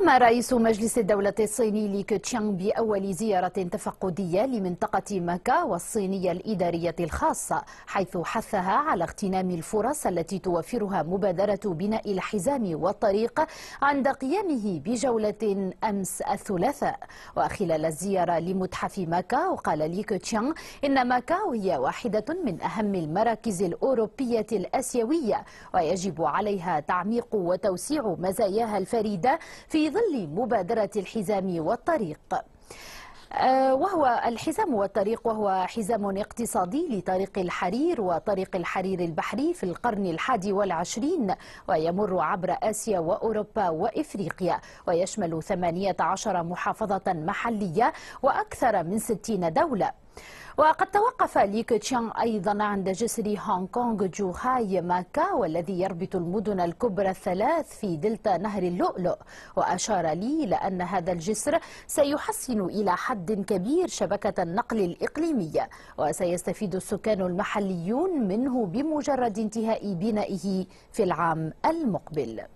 قام رئيس مجلس الدولة الصيني لي كتشيانغ بأول زيارة تفقدية لمنطقة ماكاو الصينية الإدارية الخاصة حيث حثها على اغتنام الفرص التي توفرها مبادرة بناء الحزام والطريق عند قيامه بجولة أمس الثلاثاء وخلال الزيارة لمتحف ماكاو قال لي كتشيانغ إن ماكاو هي واحدة من أهم المراكز الأوروبية الأسيوية ويجب عليها تعميق وتوسيع مزاياها الفريدة في في ظل مبادرة الحزام والطريق آه، وهو الحزام والطريق وهو حزام اقتصادي لطريق الحرير وطريق الحرير البحري في القرن الحادي والعشرين ويمر عبر آسيا وأوروبا وإفريقيا ويشمل 18 محافظة محلية وأكثر من 60 دولة وقد توقف ليك تشانغ أيضا عند جسر هونغ كونغ جوهاي ماكاو والذي يربط المدن الكبرى الثلاث في دلتا نهر اللؤلؤ وأشار لي إلى أن هذا الجسر سيحسن إلى حد كبير شبكة النقل الإقليمية وسيستفيد السكان المحليون منه بمجرد انتهاء بنائه في العام المقبل